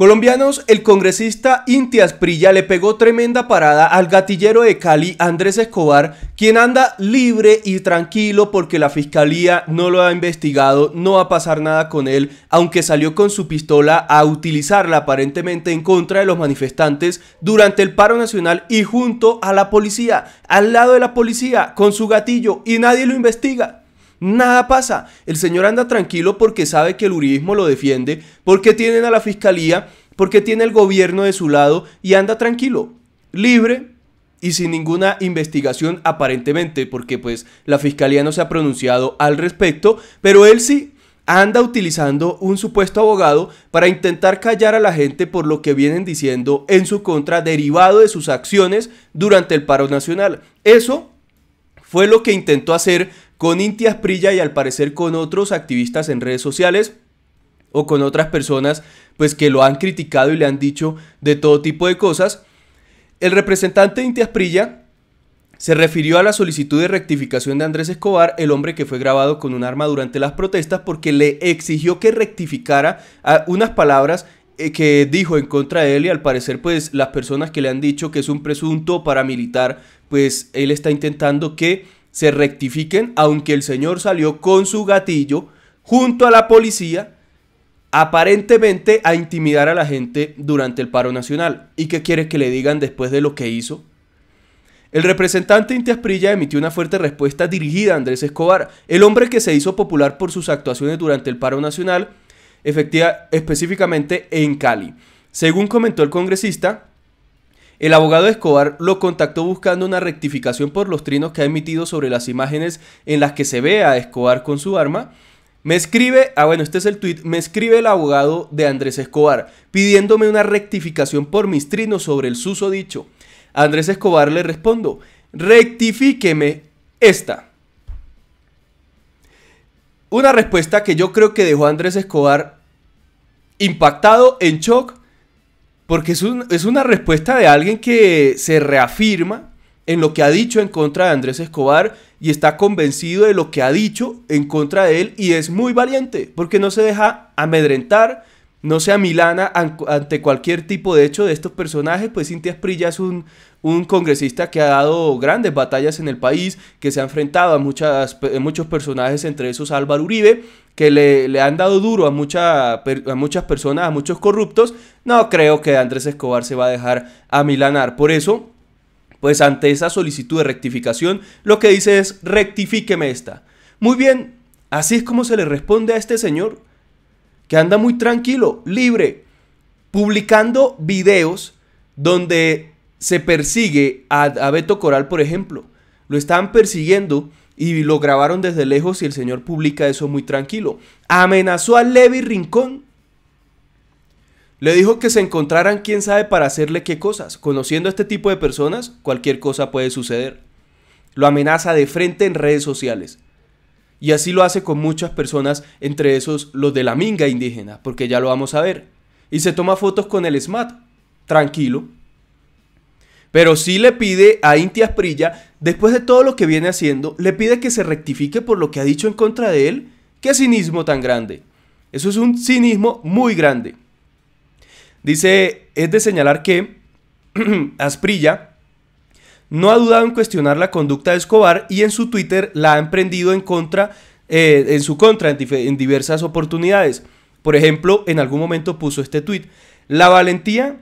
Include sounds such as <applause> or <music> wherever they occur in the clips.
Colombianos, el congresista Intias Prilla le pegó tremenda parada al gatillero de Cali, Andrés Escobar, quien anda libre y tranquilo porque la fiscalía no lo ha investigado, no va a pasar nada con él, aunque salió con su pistola a utilizarla aparentemente en contra de los manifestantes durante el paro nacional y junto a la policía, al lado de la policía, con su gatillo, y nadie lo investiga. Nada pasa. El señor anda tranquilo porque sabe que el uribismo lo defiende, porque tienen a la fiscalía, porque tiene el gobierno de su lado y anda tranquilo, libre y sin ninguna investigación aparentemente, porque pues la fiscalía no se ha pronunciado al respecto, pero él sí anda utilizando un supuesto abogado para intentar callar a la gente por lo que vienen diciendo en su contra derivado de sus acciones durante el paro nacional. Eso fue lo que intentó hacer con Intias Prilla y al parecer con otros activistas en redes sociales o con otras personas pues que lo han criticado y le han dicho de todo tipo de cosas. El representante de Intias Prilla se refirió a la solicitud de rectificación de Andrés Escobar, el hombre que fue grabado con un arma durante las protestas, porque le exigió que rectificara ah, unas palabras eh, que dijo en contra de él y al parecer pues las personas que le han dicho que es un presunto paramilitar, pues él está intentando que se rectifiquen, aunque el señor salió con su gatillo junto a la policía, aparentemente a intimidar a la gente durante el paro nacional. ¿Y qué quiere que le digan después de lo que hizo? El representante Inti Asprilla emitió una fuerte respuesta dirigida a Andrés Escobar, el hombre que se hizo popular por sus actuaciones durante el paro nacional, efectiva, específicamente en Cali. Según comentó el congresista, el abogado Escobar lo contactó buscando una rectificación por los trinos que ha emitido sobre las imágenes en las que se ve a Escobar con su arma. Me escribe, ah bueno, este es el tweet, me escribe el abogado de Andrés Escobar pidiéndome una rectificación por mis trinos sobre el suso dicho. Andrés Escobar le respondo, rectifíqueme esta. Una respuesta que yo creo que dejó a Andrés Escobar impactado, en shock porque es, una respuesta de alguien que se reafirma en lo que ha dicho en contra de Andrés Escobar y está convencido de lo que ha dicho en contra de él y es muy valiente porque no se deja amedrentar, no se amilana ante cualquier tipo de hecho de estos personajes, pues Cintia Esprilla es un un congresista que ha dado grandes batallas en el país, que se ha enfrentado a muchos personajes, entre esos Álvaro Uribe, que le, han dado duro a, muchas personas, a muchos corruptos, no creo que Andrés Escobar se va a dejar a milanar. Por eso, pues ante esa solicitud de rectificación, lo que dice es rectifíqueme esta. Muy bien, así es como se le responde a este señor, que anda muy tranquilo, libre, publicando videos donde se persigue a, Beto Coral, por ejemplo. Lo estaban persiguiendo y lo grabaron desde lejos y el señor publica eso muy tranquilo. Amenazó a Levi Rincón. Le dijo que se encontraran quién sabe para hacerle qué cosas. Conociendo a este tipo de personas, cualquier cosa puede suceder. Lo amenaza de frente en redes sociales. Y así lo hace con muchas personas, entre esos los de la minga indígena, porque ya lo vamos a ver. Y se toma fotos con el SMAT, tranquilo, pero sí le pide a Inti Asprilla, después de todo lo que viene haciendo, le pide que se rectifique por lo que ha dicho en contra de él. ¡Qué cinismo tan grande! Eso es un cinismo muy grande. Dice, es de señalar que <clears throat> Asprilla no ha dudado en cuestionar la conducta de Escobar y en su Twitter la ha emprendido en contra, eh, en su contra en, en diversas oportunidades. Por ejemplo, en algún momento puso este tweet. La valentía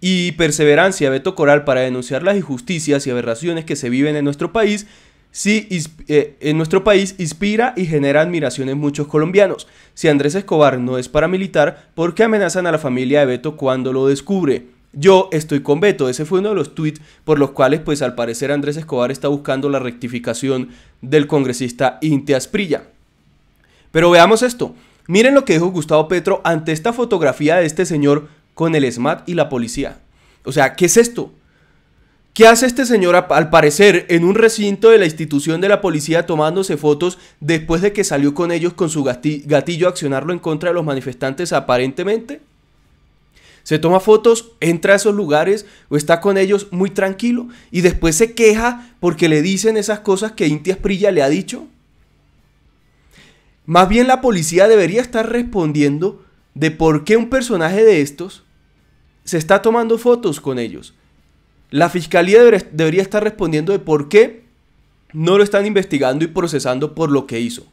y perseverancia Beto Coral para denunciar las injusticias y aberraciones que se viven en nuestro país, sí, eh, en nuestro país inspira y genera admiración en muchos colombianos. Si Andrés Escobar no es paramilitar, ¿por qué amenazan a la familia de Beto cuando lo descubre? Yo estoy con Beto, ese fue uno de los tweets por los cuales pues al parecer Andrés Escobar está buscando la rectificación del congresista Inti Asprilla. Pero veamos esto, miren lo que dijo Gustavo Petro ante esta fotografía de este señor con el SMAT y la policía. O sea, ¿qué es esto? ¿Qué hace este señor al parecer en un recinto de la institución de la policía tomándose fotos después de que salió con ellos con su gatillo a accionarlo en contra de los manifestantes aparentemente? Se toma fotos, entra a esos lugares o está con ellos muy tranquilo y después se queja porque le dicen esas cosas que Inti Prilla le ha dicho. Más bien la policía debería estar respondiendo de por qué un personaje de estos se está tomando fotos con ellos. La fiscalía debería estar respondiendo de por qué no lo están investigando y procesando por lo que hizo.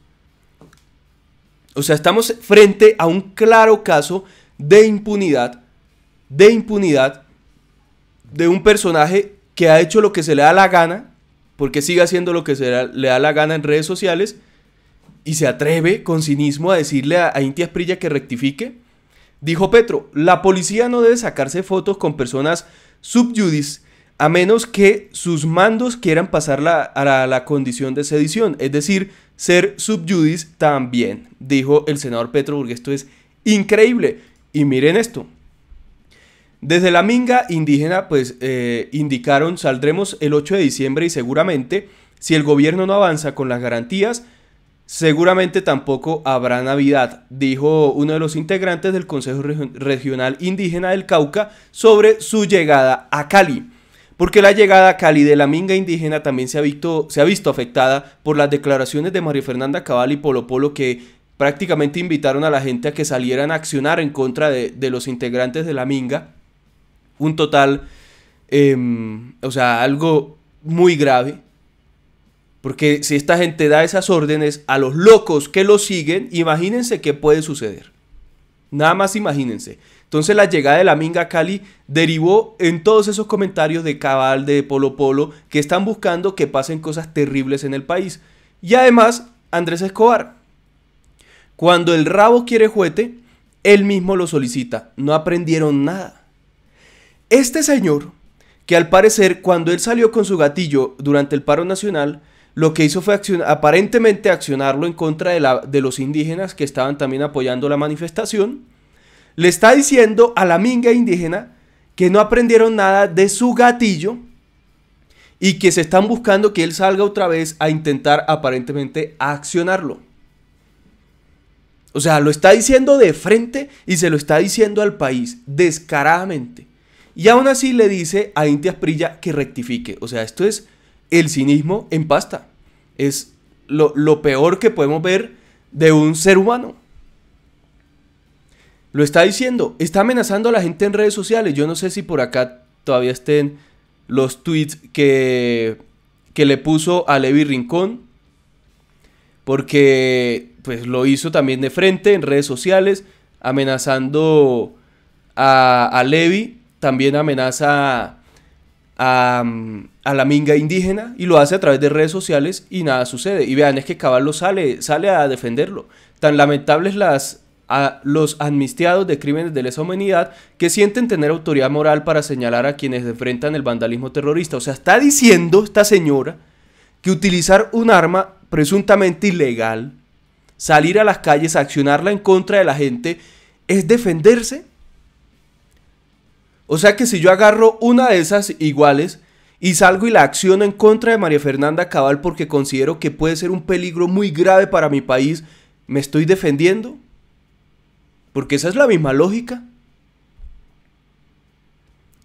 O sea, estamos frente a un claro caso de impunidad, de impunidad de un personaje que ha hecho lo que se le da la gana, porque sigue haciendo lo que se le da la gana en redes sociales, y se atreve con cinismo a decirle a, Intias Prilla que rectifique. Dijo Petro, la policía no debe sacarse fotos con personas subjudis a menos que sus mandos quieran pasarla a la, condición de sedición, es decir, ser subjudis también, dijo el senador Petro, porque esto es increíble. Y miren esto. Desde la minga indígena, pues eh, indicaron, saldremos el 8 de diciembre y seguramente, si el gobierno no avanza con las garantías, Seguramente tampoco habrá Navidad, dijo uno de los integrantes del Consejo Regional Indígena del Cauca sobre su llegada a Cali. Porque la llegada a Cali de la minga indígena también se ha, visto, afectada por las declaraciones de María Fernanda Cabal y Polo Polo que prácticamente invitaron a la gente a que salieran a accionar en contra de, los integrantes de la minga. Un total, em, o sea, algo muy grave porque si esta gente da esas órdenes a los locos que lo siguen, imagínense qué puede suceder. Nada más imagínense. Entonces la llegada de la Minga Cali derivó en todos esos comentarios de Cabal, de Polo Polo, que están buscando que pasen cosas terribles en el país. Y además, Andrés Escobar. Cuando el rabo quiere juguete, él mismo lo solicita. No aprendieron nada. Este señor, que al parecer cuando él salió con su gatillo durante el paro nacional, lo que hizo fue aparentemente accionarlo en contra de, los indígenas que estaban también apoyando la manifestación. Le está diciendo a la minga indígena que no aprendieron nada de su gatillo y que se están buscando que él salga otra vez a intentar aparentemente accionarlo. O sea, lo está diciendo de frente y se lo está diciendo al país descaradamente. Y aún así le dice a Inti Prilla que rectifique. O sea, esto es el cinismo en pasta, Es lo, peor que podemos ver de un ser humano. Lo está diciendo, está amenazando a la gente en redes sociales. Yo no sé si por acá todavía estén los tweets que, que le puso a Levi Rincón. Porque pues lo hizo también de frente en redes sociales, amenazando a, a Levi. También amenaza a a, la minga indígena y lo hace a través de redes sociales y nada sucede. Y vean, es que Caballo sale, sale a defenderlo. Tan lamentables las, a los amnistiados de crímenes de lesa humanidad que sienten tener autoridad moral para señalar a quienes enfrentan el vandalismo terrorista. O sea, está diciendo esta señora que utilizar un arma presuntamente ilegal, salir a las calles a accionarla en contra de la gente, es defenderse o sea que si yo agarro una de esas iguales y salgo y la acciono en contra de María Fernanda Cabal porque considero que puede ser un peligro muy grave para mi país, ¿me estoy defendiendo? Porque esa es la misma lógica.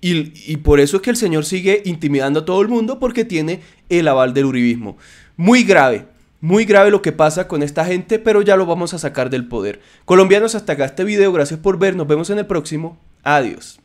Y, por eso es que el señor sigue intimidando a todo el mundo porque tiene el aval del uribismo. Muy grave, muy grave lo que pasa con esta gente, pero ya lo vamos a sacar del poder. Colombianos, hasta acá este video. Gracias por ver. Nos vemos en el próximo. Adiós.